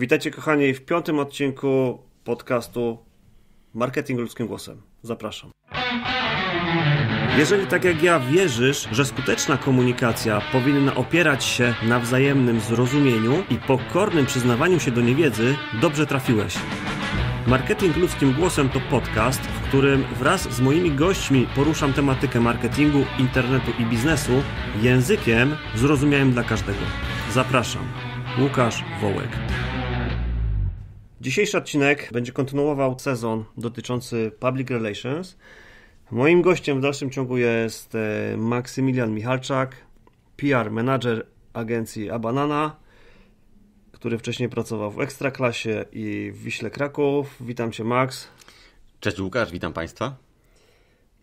Witajcie kochani w piątym odcinku podcastu Marketing Ludzkim Głosem. Zapraszam. Jeżeli tak jak ja wierzysz, że skuteczna komunikacja powinna opierać się na wzajemnym zrozumieniu i pokornym przyznawaniu się do niewiedzy, dobrze trafiłeś. Marketing Ludzkim Głosem to podcast, w którym wraz z moimi gośćmi poruszam tematykę marketingu, internetu i biznesu językiem zrozumiałym dla każdego. Zapraszam. Łukasz Wołek. Dzisiejszy odcinek będzie kontynuował sezon dotyczący public relations. Moim gościem w dalszym ciągu jest e, Maksymilian Michalczak, PR manager agencji Abanana, który wcześniej pracował w Ekstraklasie i w Wiśle Kraków. Witam Cię, Max. Cześć Łukasz, witam Państwa.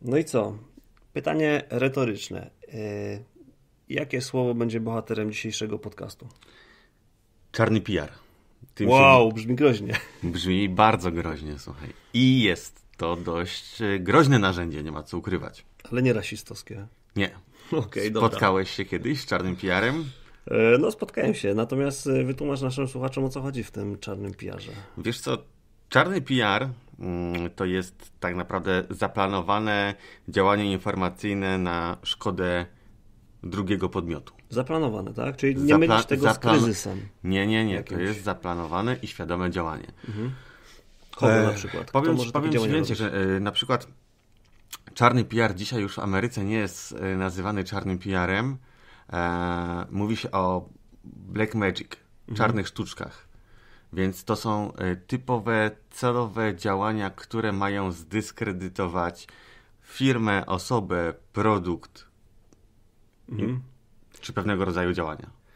No i co? Pytanie retoryczne. E, jakie słowo będzie bohaterem dzisiejszego podcastu? Czarny PR. Tym wow, się... brzmi groźnie. Brzmi bardzo groźnie, słuchaj. I jest to dość e, groźne narzędzie, nie ma co ukrywać. Ale nie rasistowskie. Nie. Okay, Spotkałeś dobra. się kiedyś z czarnym PR-em? E, no, spotkałem się, natomiast e, wytłumacz naszym słuchaczom o co chodzi w tym czarnym PR-ze. Wiesz co, czarny PR mm, to jest tak naprawdę zaplanowane działanie informacyjne na szkodę drugiego podmiotu. Zaplanowane, tak? Czyli nie Zapla- mylić tego zaplan- z kryzysem. Nie, nie, nie. Jakimś. To jest zaplanowane i świadome działanie. Mhm. Kogo e, na przykład? Powiem, może powiem ci więcej, robić? że y, na przykład czarny PR dzisiaj już w Ameryce nie jest y, nazywany czarnym PR-em. E, mówi się o black magic, mhm. czarnych sztuczkach. Więc to są y, typowe, celowe działania, które mają zdyskredytować firmę, osobę, produkt. Mhm. Czy pewnego rodzaju działania?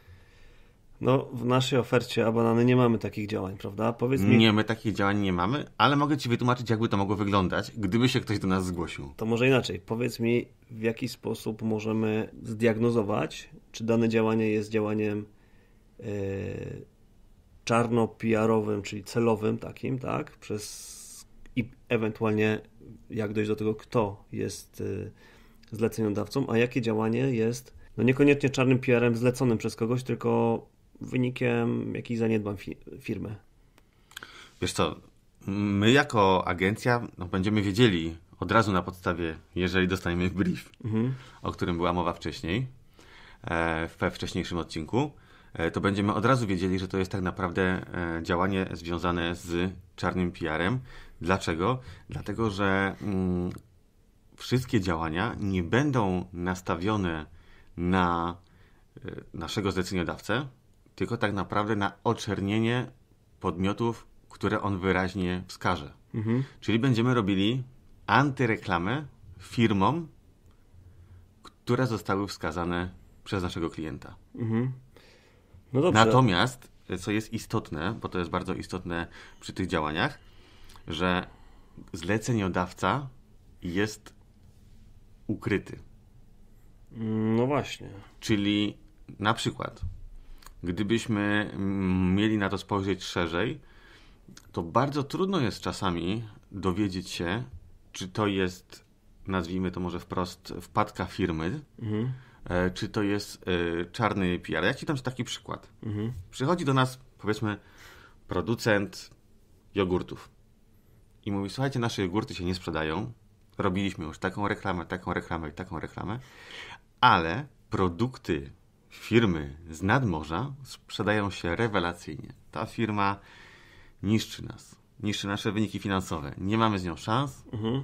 No, w naszej ofercie abonany nie mamy takich działań, prawda? Powiedz mi. Nie, my takich działań nie mamy, ale mogę Ci wytłumaczyć, jakby to mogło wyglądać, gdyby się ktoś do nas zgłosił. To może inaczej. Powiedz mi, w jaki sposób możemy zdiagnozować, czy dane działanie jest działaniem yy, czarno-PR-owym, czyli celowym takim, tak? Przez i ewentualnie jak dojść do tego, kto jest yy, zleceniodawcą, a jakie działanie jest no niekoniecznie czarnym PR-em zleconym przez kogoś, tylko wynikiem jakichś zaniedbań fi firmy. Wiesz co, my jako agencja no, będziemy wiedzieli od razu na podstawie, jeżeli dostaniemy brief, mhm. o którym była mowa wcześniej, e, we wcześniejszym odcinku, e, to będziemy od razu wiedzieli, że to jest tak naprawdę e, działanie związane z czarnym PR-em. Dlaczego? Dlatego, że mm, wszystkie działania nie będą nastawione na e, naszego zleceniodawcę, tylko tak naprawdę na oczernienie podmiotów, które on wyraźnie wskaże. Mhm. Czyli będziemy robili antyreklamę firmom, które zostały wskazane przez naszego klienta. Mhm. No Natomiast, e, co jest istotne, bo to jest bardzo istotne przy tych działaniach, że zleceniodawca jest ukryty. No właśnie. Czyli na przykład, gdybyśmy mieli na to spojrzeć szerzej, to bardzo trudno jest czasami dowiedzieć się, czy to jest, nazwijmy to może wprost, wpadka firmy, mhm. E, czy to jest e, czarny PR. Ja ci dam taki przykład. Mhm. Przychodzi do nas, powiedzmy, producent jogurtów i mówi: Słuchajcie, nasze jogurty się nie sprzedają. Robiliśmy już taką reklamę, taką reklamę i taką reklamę, ale produkty firmy z nadmorza sprzedają się rewelacyjnie. Ta firma niszczy nas, niszczy nasze wyniki finansowe. Nie mamy z nią szans, mhm.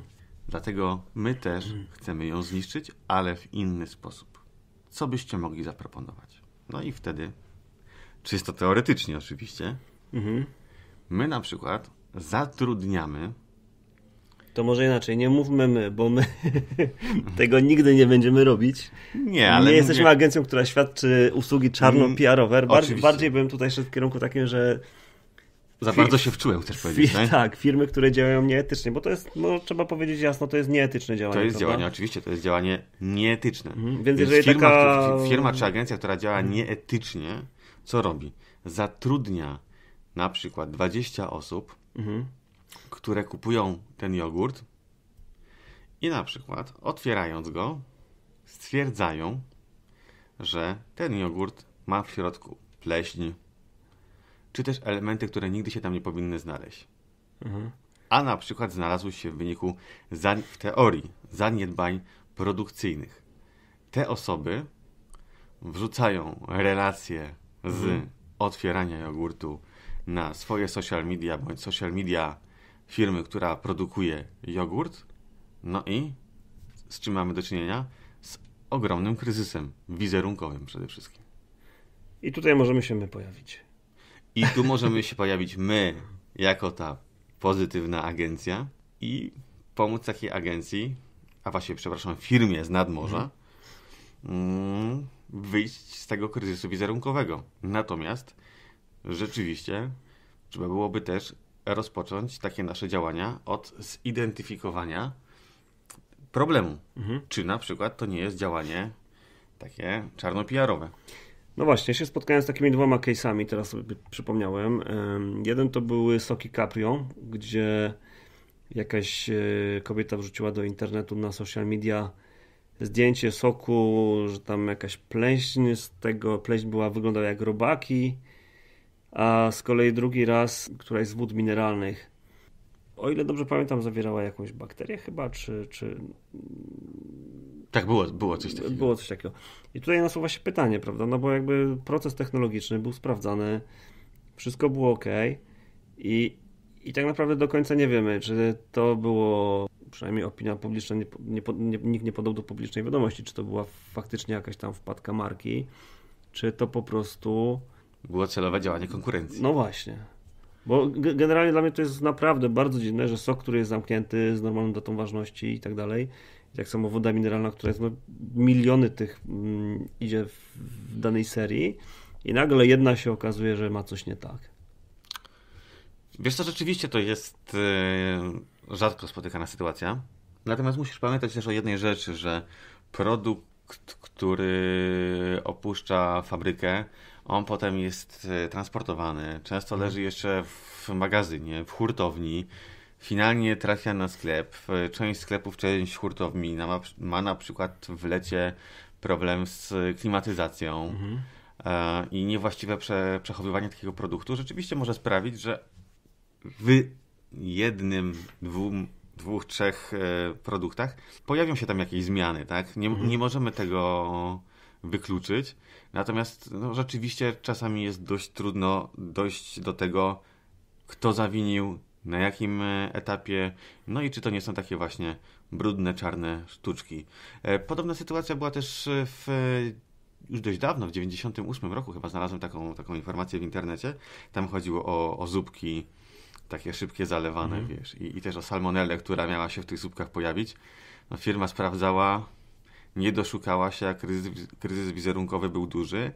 dlatego my też chcemy ją zniszczyć, ale w inny sposób. Co byście mogli zaproponować? No i wtedy, czysto teoretycznie oczywiście, mhm. my na przykład zatrudniamy to może inaczej, nie mówmy my, bo my tego nigdy nie będziemy robić. Nie, ale. Nie jesteśmy mówię... agencją, która świadczy usługi czarno-PR-owe. Mm, bardziej, bardziej bym tutaj szedł w kierunku takim, że. Za bardzo się wczułem, też powiedzieć, tak? Tak, firmy, które działają nieetycznie, bo to jest, no, trzeba powiedzieć jasno, to jest nieetyczne działanie. To jest prawda? działanie, oczywiście, to jest działanie nieetyczne. Mhm. Więc, Więc jeżeli firma, taka... firma czy agencja, która działa mhm. nieetycznie, co robi? Zatrudnia na przykład 20 osób, mhm które kupują ten jogurt i na przykład otwierając go stwierdzają, że ten jogurt ma w środku pleśń, czy też elementy, które nigdy się tam nie powinny znaleźć. Mhm. A na przykład znalazły się w wyniku za w teorii zaniedbań produkcyjnych. Te osoby wrzucają relacje z mhm. otwierania jogurtu na swoje social media bądź social media firmy, która produkuje jogurt. No i z czym mamy do czynienia? Z ogromnym kryzysem wizerunkowym przede wszystkim. I tutaj możemy się my pojawić. I tu możemy się pojawić my, jako ta pozytywna agencja i pomóc takiej agencji, a właśnie przepraszam, firmie z nadmorza mhm. Mm, wyjść z tego kryzysu wizerunkowego. Natomiast rzeczywiście trzeba byłoby też rozpocząć takie nasze działania od zidentyfikowania problemu. Mhm. Czy na przykład to nie jest działanie takie czarno-PR-owe. No właśnie, się spotkałem z takimi dwoma case'ami, teraz sobie przypomniałem. Jeden to były soki Caprio, gdzie jakaś e, kobieta wrzuciła do internetu na social media zdjęcie soku, że tam jakaś pleśń z tego, pleśń była, wyglądała jak robaki a z kolei drugi raz któraś z wód mineralnych. O ile dobrze pamiętam, zawierała jakąś bakterię chyba, czy... czy... Tak, było, było coś takiego. Było coś takiego. I tutaj nasuwa się pytanie, prawda, no bo jakby proces technologiczny był sprawdzany, wszystko było ok i, i tak naprawdę do końca nie wiemy, czy to było przynajmniej opinia publiczna, nie, nie, nie, nikt nie podał do publicznej wiadomości, czy to była faktycznie jakaś tam wpadka marki, czy to po prostu było celowe działanie konkurencji. No właśnie. Bo generalnie dla mnie to jest naprawdę bardzo dziwne, że sok, który jest zamknięty z normalną datą ważności i tak dalej, jak samo woda mineralna, która jest, no, miliony tych mm, idzie w, w, danej serii i nagle jedna się okazuje, że ma coś nie tak. Wiesz co, rzeczywiście to jest yy, rzadko spotykana sytuacja. Natomiast musisz pamiętać też o jednej rzeczy, że produkt, który opuszcza fabrykę, on potem jest e, transportowany, często mhm. leży jeszcze w magazynie, w hurtowni. Finalnie trafia na sklep. E, część sklepów, część hurtowni ma, ma na przykład w lecie problem z e, klimatyzacją mhm. i niewłaściwe prze, przechowywanie takiego produktu rzeczywiście może sprawić, że w jednym, dwóm, dwóch, trzech produktach pojawią się tam jakieś zmiany, tak? Nie, mhm. nie możemy tego wykluczyć. Natomiast no, rzeczywiście czasami jest dość trudno dojść do tego, kto zawinił, na jakim e, etapie, no i czy to nie są takie właśnie brudne, czarne sztuczki. E, podobna sytuacja była też e, w już dość dawno, w 1998 roku chyba znalazłem taką, taką informację w internecie. Tam chodziło o, o zupki takie szybkie, zalewane, mm. wiesz, i, i też o salmonelle, która miała się w tych zupkach pojawić. No, firma sprawdzała, nie doszukała się, a kryzys, kryzys wizerunkowy był duży.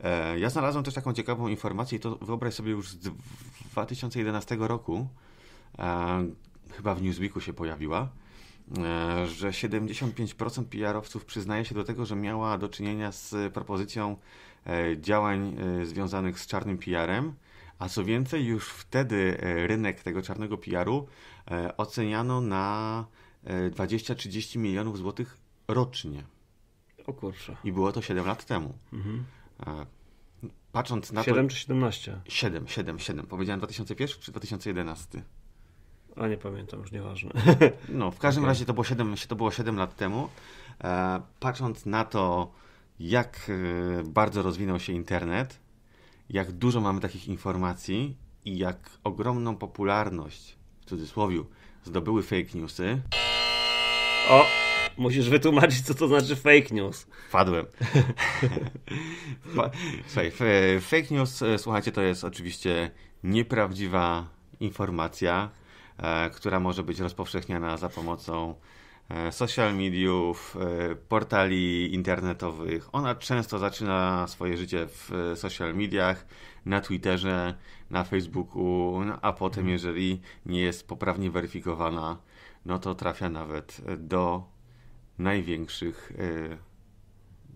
E, ja znalazłem też taką ciekawą informację i to wyobraź sobie już z 2011 roku, e, chyba w Newsweeku się pojawiła, e, że 75% PR-owców przyznaje się do tego, że miała do czynienia z propozycją działań związanych z czarnym PR-em, a co więcej, już wtedy rynek tego czarnego PR-u oceniano na 20-30 milionów złotych rocznie. O kurczę. I było to 7 lat temu. Mhm. Patrząc na 7 to... czy 17? 7, 7, 7. Powiedziałem 2001 czy 2011? A nie pamiętam, już nieważne. No, w każdym okay. razie to było, 7, to było 7 lat temu. E, patrząc na to, jak e, bardzo rozwinął się internet, jak dużo mamy takich informacji i jak ogromną popularność, w cudzysłowie, zdobyły fake newsy. O! Musisz wytłumaczyć, co to znaczy fake news. Wpadłem. Słuchaj, fake news, e, słuchajcie, to jest oczywiście nieprawdziwa informacja, e, która może być rozpowszechniana za pomocą e, social mediów, portali internetowych. Ona często zaczyna swoje życie w social mediach, na Twitterze, na Facebooku, no, a potem, mhm. jeżeli nie jest poprawnie weryfikowana, no to trafia nawet do największych e,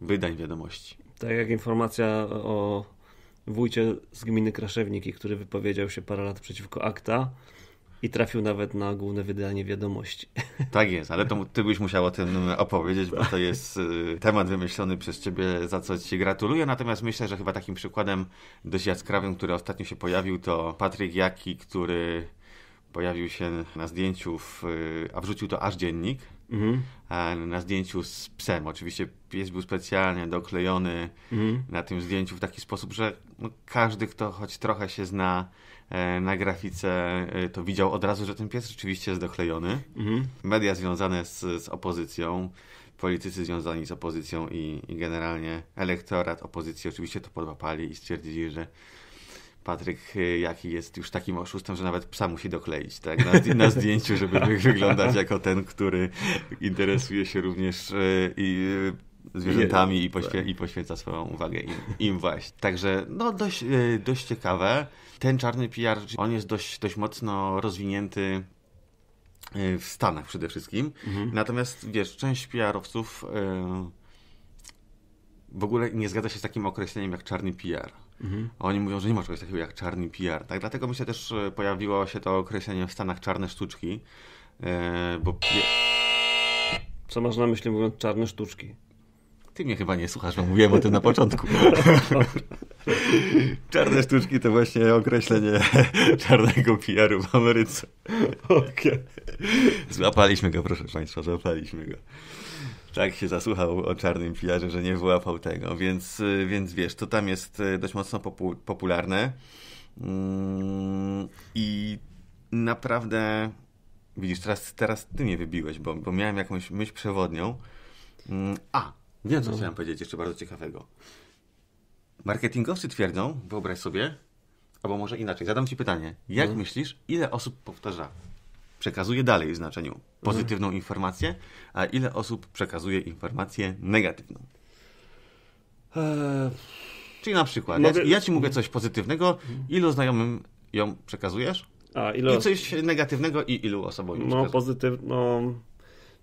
wydań wiadomości. Tak jak informacja o wójcie z gminy Kraszewniki, który wypowiedział się parę lat przeciwko akta i trafił nawet na główne wydanie wiadomości. Tak jest, ale to ty byś musiał o tym opowiedzieć, bo to jest e, temat wymyślony przez ciebie, za co ci gratuluję. Natomiast myślę, że chyba takim przykładem dość jaskrawym, który ostatnio się pojawił, to Patryk Jaki, który pojawił się na zdjęciu, w, e, a wrzucił to aż dziennik Mhm. Na zdjęciu z psem. Oczywiście pies był specjalnie doklejony mhm. na tym zdjęciu w taki sposób, że no, każdy, kto choć trochę się zna e, na grafice, e, to widział od razu, że ten pies rzeczywiście jest doklejony. Mhm. Media związane z, z opozycją, politycy związani z opozycją i, i generalnie elektorat opozycji oczywiście to podłapali i stwierdzili, że Patryk y, jaki jest już takim oszustem, że nawet psa musi dokleić tak? na, na zdjęciu, żeby wyglądać jako ten, który interesuje się również y, i y, zwierzętami i, poświe i poświęca swoją uwagę im, im, właśnie. Także no dość, dość ciekawe. Ten czarny PR, on jest dość, dość mocno rozwinięty w Stanach przede wszystkim. Mhm. Natomiast wiesz, część PR-owców yy, w ogóle nie zgadza się z takim określeniem jak czarny PR. Mhm. Oni mówią, że nie ma czegoś takiego jak czarny PR. Tak, dlatego myślę też pojawiło się to określenie w Stanach czarne sztuczki, e, bo... Co masz na myśli mówiąc czarne sztuczki? Ty mnie chyba nie słuchasz, bo mówiłem o tym na początku. Czarne sztuczki to właśnie określenie czarnego PR-u w Ameryce. Okay. Złapaliśmy go, proszę Państwa, złapaliśmy go tak się zasłuchał o czarnym pijarze, że nie wyłapał tego, więc, y, więc wiesz, to tam jest y, dość mocno popu popularne mm, i naprawdę widzisz, teraz, teraz ty mnie wybiłeś, bo, bo miałem jakąś myśl przewodnią. Mm, a, wiem co no. chciałem powiedzieć jeszcze bardzo ciekawego. Marketingowcy twierdzą, wyobraź sobie, albo może inaczej, zadam ci pytanie. Jak no. myślisz, ile osób powtarza przekazuje dalej w znaczeniu pozytywną mhm. informację, a ile osób przekazuje informację negatywną. Eee... Czyli na przykład, Mogę... ja, ja, ci mówię coś pozytywnego, ilu znajomym ją przekazujesz? A, ilu... I coś negatywnego i ilu osobom ją No pozytywną... No...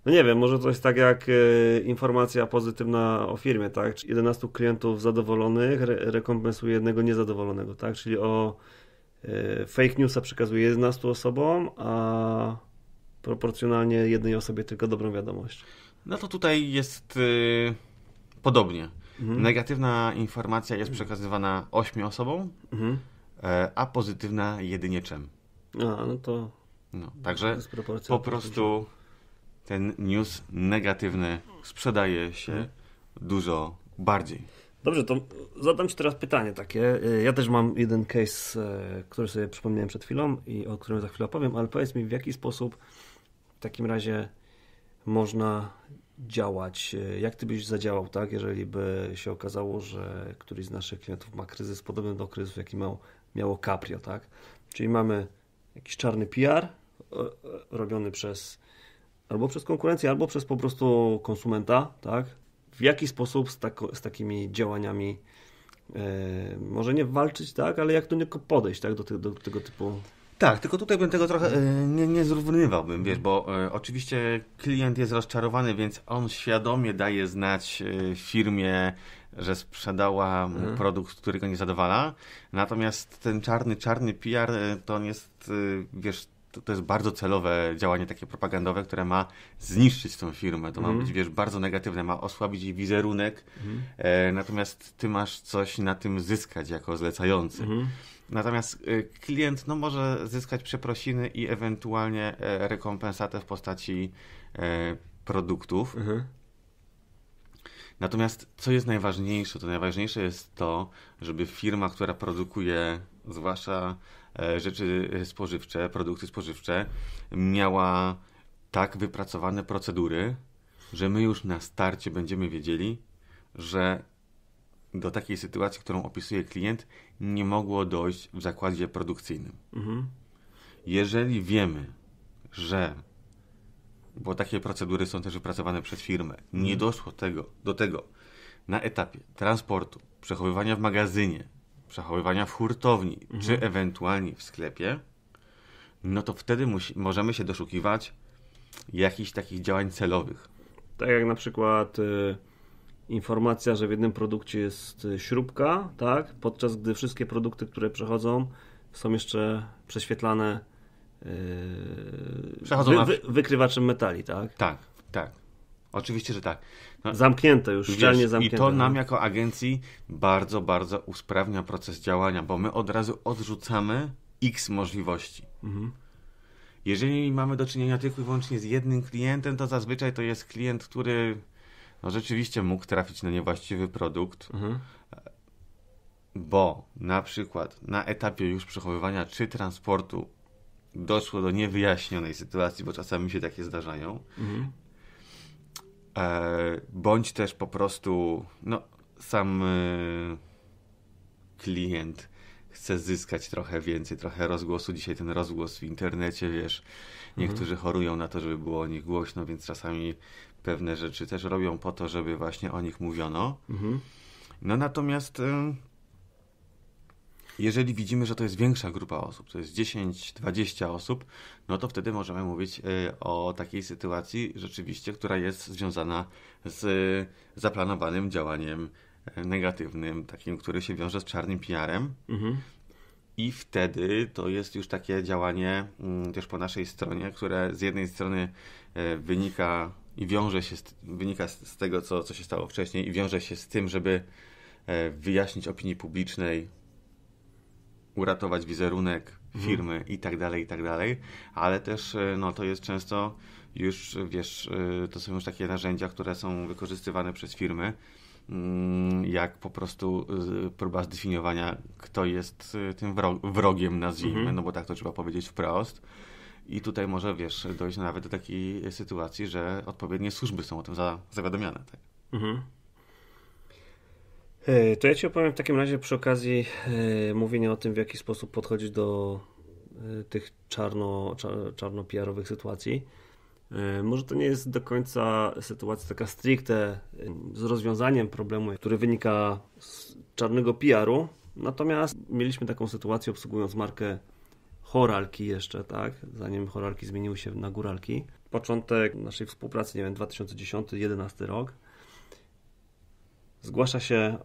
No nie wiem, może coś tak jak y, informacja pozytywna o firmie, tak? Czyli 11 klientów zadowolonych re rekompensuje jednego niezadowolonego, tak? Czyli o E, fake newsa przekazuje 11 osobom, a proporcjonalnie jednej osobie tylko dobrą wiadomość. No to tutaj jest yy, podobnie. Mhm. Negatywna informacja jest przekazywana 8 osobom, mhm. E, a pozytywna jedynie czym. A, no to. No, także po prostu ten news negatywny sprzedaje się mhm. dużo bardziej. Dobrze, to zadam Ci teraz pytanie takie. Y, ja też mam jeden case, e, który sobie przypomniałem przed chwilą i o którym za chwilę opowiem, ale powiedz mi, w jaki sposób w takim razie można działać? Y, jak Ty byś zadziałał, tak, jeżeli by się okazało, że któryś z naszych klientów ma kryzys podobny do kryzysu, jaki miał, miało Caprio, tak? Czyli mamy jakiś czarny PR e, robiony przez albo przez konkurencję, albo przez po prostu konsumenta, tak? w jaki sposób z, z takimi działaniami yy, może nie walczyć, tak, ale jak do niego podejść, tak, do, te, do tego typu tak, tylko tutaj bym tego trochę e, nie, nie zrównywałbym, wiesz, bo e, oczywiście klient jest rozczarowany, więc on świadomie daje znać firmie, że sprzedała mu mhm. produkt, który go nie zadowala. Natomiast ten czarny, czarny PR to on jest, wiesz, to, to jest bardzo celowe działanie takie propagandowe, które ma zniszczyć tą firmę. To mm. ma mhm. być, wiesz, bardzo negatywne, ma osłabić jej wizerunek, mm. e, natomiast ty masz coś na tym zyskać jako zlecający. Mm. Natomiast e, klient no, może zyskać przeprosiny i ewentualnie e, rekompensatę w postaci e, produktów. Mhm. Natomiast co jest najważniejsze? To najważniejsze jest to, żeby firma, która produkuje zwłaszcza E, rzeczy spożywcze, produkty spożywcze, miała tak wypracowane procedury, że my już na starcie będziemy wiedzieli, że do takiej sytuacji, którą opisuje klient, nie mogło dojść w zakładzie produkcyjnym. Mhm. Jeżeli wiemy, że bo takie procedury są też wypracowane przez firmę, nie mhm. doszło tego, do tego na etapie transportu, przechowywania w magazynie, przechowywania w hurtowni, mhm. czy ewentualnie w sklepie, no to wtedy musi, możemy się doszukiwać jakichś takich działań celowych. Tak jak na przykład y, informacja, że w jednym produkcie jest y, śrubka, tak? podczas gdy wszystkie produkty, które przechodzą, są jeszcze prześwietlane y, wy, wy, wykrywaczem metali, tak? Tak, tak. Oczywiście, że tak. No, zamknięte już, szczelnie zamknięte. I to nam no. jako agencji bardzo, bardzo usprawnia proces działania, bo my od razu odrzucamy x możliwości. Mhm. Jeżeli mamy do czynienia tylko i wyłącznie z jednym klientem, to zazwyczaj to jest klient, który no, rzeczywiście mógł trafić na niewłaściwy produkt, mhm. bo na przykład na etapie już przechowywania czy transportu doszło do niewyjaśnionej sytuacji, bo czasami się takie zdarzają, mhm. E, bądź też po prostu no, sam e, klient chce zyskać trochę więcej, trochę rozgłosu. Dzisiaj ten rozgłos w internecie, wiesz, mhm. niektórzy mhm. chorują na to, żeby było o nich głośno, więc czasami pewne rzeczy też robią po to, żeby właśnie o nich mówiono. Mhm. No natomiast jeżeli widzimy, że to jest większa grupa osób, to jest 10-20 osób, no to wtedy możemy mówić y, o takiej sytuacji rzeczywiście, która jest związana z y, zaplanowanym działaniem y, negatywnym, takim, który się wiąże z czarnym PR-em. Mhm. I wtedy to jest już takie działanie mm, też po naszej stronie, które z jednej strony wynika i wiąże się z, wynika z, tego, co, co się stało wcześniej, i wiąże się z tym, żeby wyjaśnić opinii publicznej, uratować wizerunek mhm. firmy mhm. i tak dalej, i tak dalej, ale też e, no, to jest często już, wiesz, e, to są już takie narzędzia, które są wykorzystywane przez firmy, mm, jak po prostu e, próba zdefiniowania, kto jest tym wrogiem, nazwijmy, mhm. no bo tak to trzeba powiedzieć wprost. I tutaj może, wiesz, dojść nawet do takiej sytuacji, że odpowiednie służby są o tym zawiadomione. zawiadomiane. Tak? Mhm. E, to ja Ci opowiem w takim razie przy okazji e, mówienia o tym, w jaki sposób podchodzić do e, tych czarno, czarno PR-owych sytuacji. Może to nie jest do końca sytuacja taka stricte z rozwiązaniem problemu, który wynika z czarnego PR-u, natomiast mieliśmy taką sytuację obsługując markę Horalki jeszcze, tak? Zanim Horalki zmieniły się na Góralki. Początek naszej współpracy, nie wiem, 2010-2011 rok. Zgłasza się e,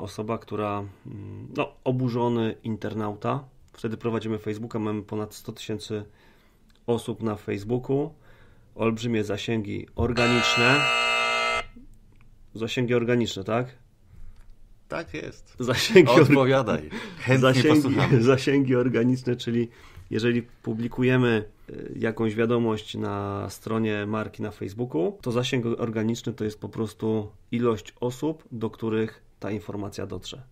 osoba, która, mm, no, oburzony internauta. Wtedy prowadzimy Facebooka, mamy ponad 100 tysięcy osób na Facebooku, olbrzymie zasięgi organiczne. Zasięgi organiczne, tak? Tak jest. Zasięgi Odpowiadaj. Chętnie zasięgi, zasięgi organiczne, czyli jeżeli publikujemy y, jakąś wiadomość na stronie marki na Facebooku, to zasięg organiczny to jest po prostu ilość osób, do których ta informacja dotrze.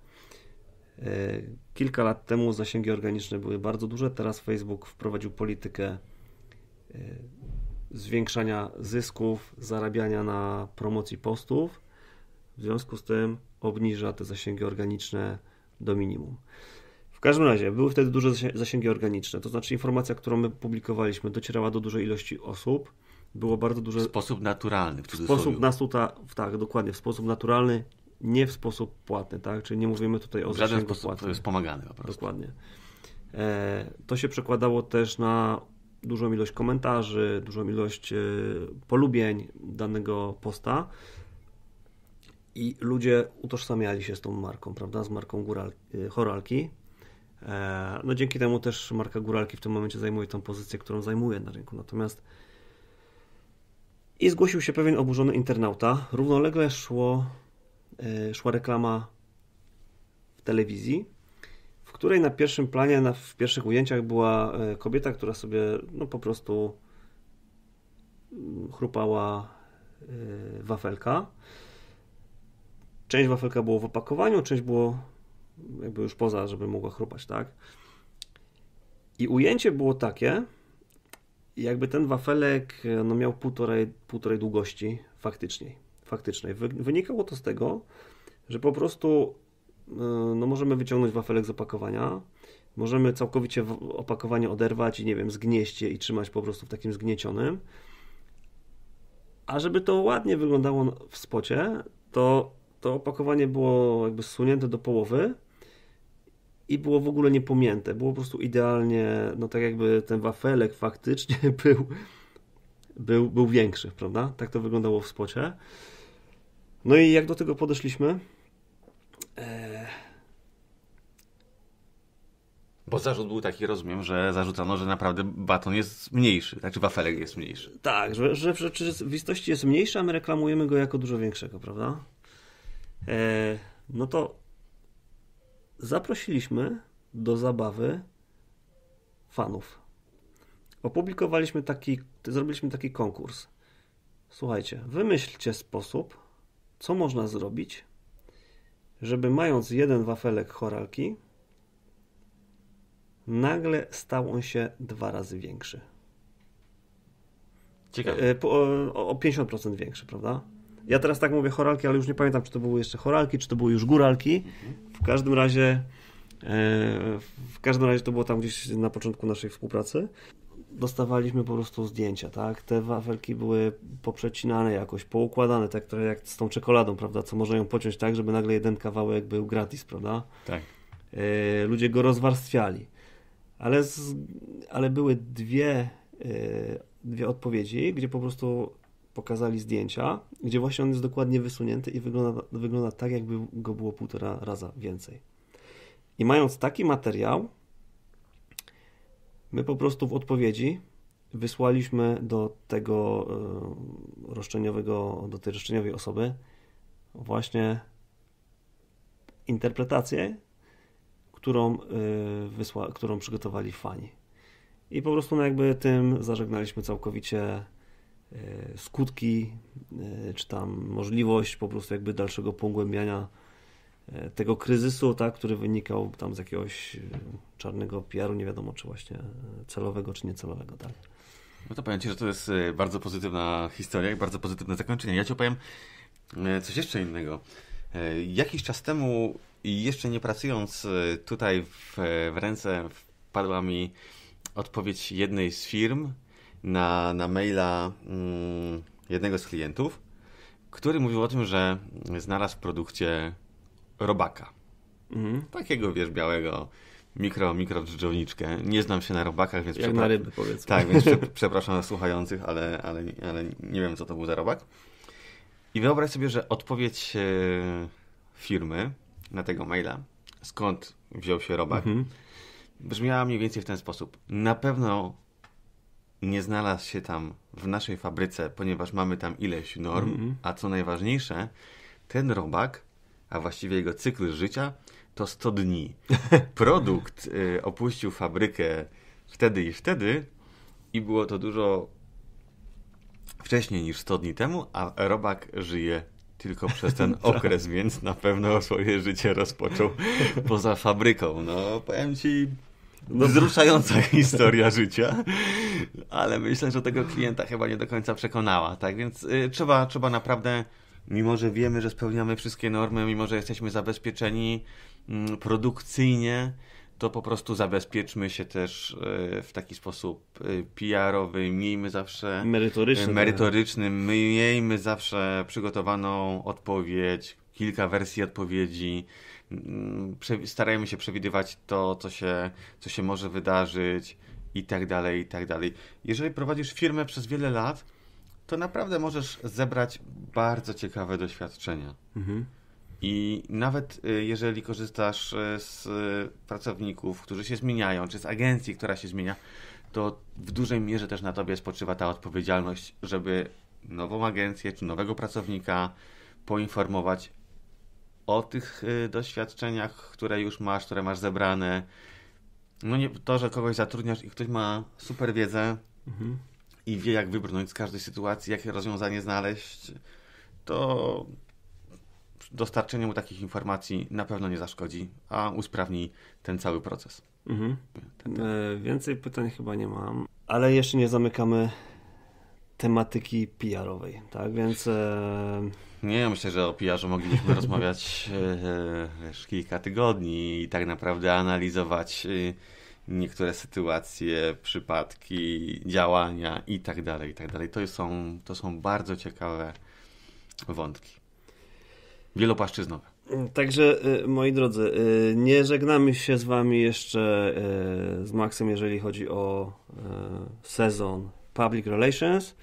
Y, kilka lat temu zasięgi organiczne były bardzo duże, teraz Facebook wprowadził politykę y, zwiększania zysków, zarabiania na promocji postów. W związku z tym obniża te zasięgi organiczne do minimum każdym razie, były wtedy duże zasięgi organiczne, to znaczy informacja, którą my publikowaliśmy, docierała do dużej ilości osób. Było bardzo duże. W sposób naturalny, w cudzysłowie. Sposób nasuta, tak, dokładnie, w sposób naturalny, nie w sposób płatny, tak? Czyli nie mówimy tutaj o w żaden sposób płatnym. jest pomagany po prostu. Dokładnie. E, to się przekładało też na dużą ilość komentarzy, dużą ilość e, polubień danego posta i ludzie utożsamiali się z tą marką, prawda? Z marką góral, e, E, no dzięki temu też marka Góralki w tym momencie zajmuje tą pozycję, którą zajmuje na rynku. Natomiast i zgłosił się pewien oburzony internauta. Równolegle szło, e, szła reklama w telewizji, w której na pierwszym planie, na, w pierwszych ujęciach była e, kobieta, która sobie no, po prostu mm, chrupała wafelka. Część wafelka było w opakowaniu, część było jakby już poza, żeby mogła chrupać, tak? I ujęcie było takie, jakby ten wafelek e, no, miał półtorej, półtorej długości faktycznej. faktycznej. Wynikało to z tego, że po prostu e, no, możemy wyciągnąć wafelek z opakowania, możemy całkowicie opakowanie oderwać i nie wiem, zgnieść je i trzymać po prostu w takim zgniecionym. A żeby to ładnie wyglądało w spocie, to to opakowanie było jakby zsunięte do połowy i było w ogóle niepomięte. Było po prostu idealnie, no tak jakby ten wafelek faktycznie był, był, był większy, prawda? Tak to wyglądało w spocie. No i jak do tego podeszliśmy? Eee... Bo zarzut był taki, rozumiem, że zarzucano, że naprawdę baton jest mniejszy, tak? Czy wafelek jest mniejszy? Tak, że, że w rzeczywistości jest mniejszy, a my reklamujemy go jako dużo większego, prawda? Eee, no to zaprosiliśmy do zabawy fanów. Opublikowaliśmy taki, zrobiliśmy taki konkurs. Słuchajcie, wymyślcie sposób, co można zrobić, żeby mając jeden wafelek choralki, nagle stał on się dwa razy większy. Ciekawe. E, po, o, o 50% większy, prawda? Ja teraz tak mówię choralki, ale już nie pamiętam, czy to były jeszcze choralki, czy to były już góralki. W każdym razie e, w każdym razie to było tam gdzieś na początku naszej współpracy. Dostawaliśmy po prostu zdjęcia, tak? Te wafelki były poprzecinane jakoś, poukładane, tak trochę jak z tą czekoladą, prawda? Co można ją pociąć tak, żeby nagle jeden kawałek był gratis, prawda? Tak. E, ludzie go rozwarstwiali. Ale, z, ale były dwie, e, dwie odpowiedzi, gdzie po prostu pokazali zdjęcia, gdzie właśnie on jest dokładnie wysunięty i wygląda, wygląda tak, jakby go było półtora raza więcej. I mając taki materiał, my po prostu w odpowiedzi wysłaliśmy do tego e, roszczeniowego, do tej roszczeniowej osoby właśnie interpretację, którą, e, wysła, którą przygotowali fani. I po prostu no jakby tym zażegnaliśmy całkowicie E, skutki, e, czy tam możliwość po prostu jakby dalszego pogłębiania e, tego kryzysu, tak, który wynikał tam z jakiegoś czarnego PR-u, nie wiadomo czy właśnie celowego, czy niecelowego. dalej. Tak. No to powiem Ci, że to jest bardzo pozytywna historia i bardzo pozytywne zakończenie. Ja Ci opowiem coś jeszcze innego. Jakiś czas temu, jeszcze nie pracując tutaj w, w ręce, wpadła mi odpowiedź jednej z firm, na, na maila mm, jednego z klientów, który mówił o tym, że znalazł w produkcie robaka. Mhm. Takiego, wiesz, białego, mikro, mikro Nie znam się na robakach, więc... Jak przepra- na ryby, powiedzmy. Tak, więc przepraszam słuchających, ale, ale, ale nie wiem, co to był za robak. I wyobraź sobie, że odpowiedź e, firmy na tego maila, skąd wziął się robak, mhm. brzmiała mniej więcej w ten sposób. Na pewno nie znalazł się tam w naszej fabryce, ponieważ mamy tam ileś norm, mm -hmm. a co najważniejsze, ten robak, a właściwie jego cykl życia, to 100 dni. Produkt y, opuścił fabrykę wtedy i wtedy i było to dużo wcześniej niż 100 dni temu, a robak żyje tylko przez ten okres, więc na pewno swoje życie rozpoczął poza fabryką. No, powiem ci, no. wzruszająca historia życia, ale myślę, że tego klienta chyba nie do końca przekonała, tak? Więc y, trzeba, trzeba naprawdę, mimo że wiemy, że spełniamy wszystkie normy, mimo że jesteśmy zabezpieczeni mm, produkcyjnie, to po prostu zabezpieczmy się też y, w taki sposób y, PR-owy, miejmy zawsze merytoryczny, tak. merytoryczny miejmy zawsze przygotowaną odpowiedź, kilka wersji odpowiedzi starajmy się przewidywać to, co się, co się może wydarzyć i tak dalej, i tak dalej. Jeżeli prowadzisz firmę przez wiele lat, to naprawdę możesz zebrać bardzo ciekawe doświadczenia. Mhm. I nawet y, jeżeli korzystasz y, z y, pracowników, którzy się zmieniają, czy z agencji, która się zmienia, to w dużej mierze też na tobie spoczywa ta odpowiedzialność, żeby nową agencję czy nowego pracownika poinformować o tych e, doświadczeniach, które już masz, które masz zebrane. No nie, to, że kogoś zatrudniasz i ktoś ma super wiedzę mhm. i wie, jak wybrnąć z każdej sytuacji, jakie rozwiązanie znaleźć, to dostarczenie mu takich informacji na pewno nie zaszkodzi, a usprawni ten cały proces. Mhm. Ten, ten. E, więcej pytań chyba nie mam, ale jeszcze nie zamykamy tematyki PR-owej, tak? Więc... E, nie, ja myślę, że o PR-ze moglibyśmy rozmawiać e, e, wiesz, kilka tygodni i tak naprawdę analizować niektóre sytuacje, przypadki, działania i tak dalej, i tak dalej. To są, to są bardzo ciekawe wątki. Wielopłaszczyznowe. Także moi drodzy, nie żegnamy się z Wami jeszcze z Maxem, jeżeli chodzi o sezon Public Relations.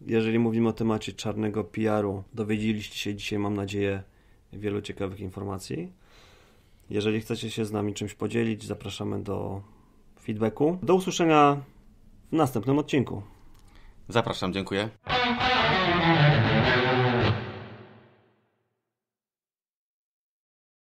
Jeżeli mówimy o temacie czarnego PR-u, dowiedzieliście się dzisiaj, mam nadzieję, wielu ciekawych informacji. Jeżeli chcecie się z nami czymś podzielić, zapraszamy do feedbacku. Do usłyszenia w następnym odcinku. Zapraszam, dziękuję.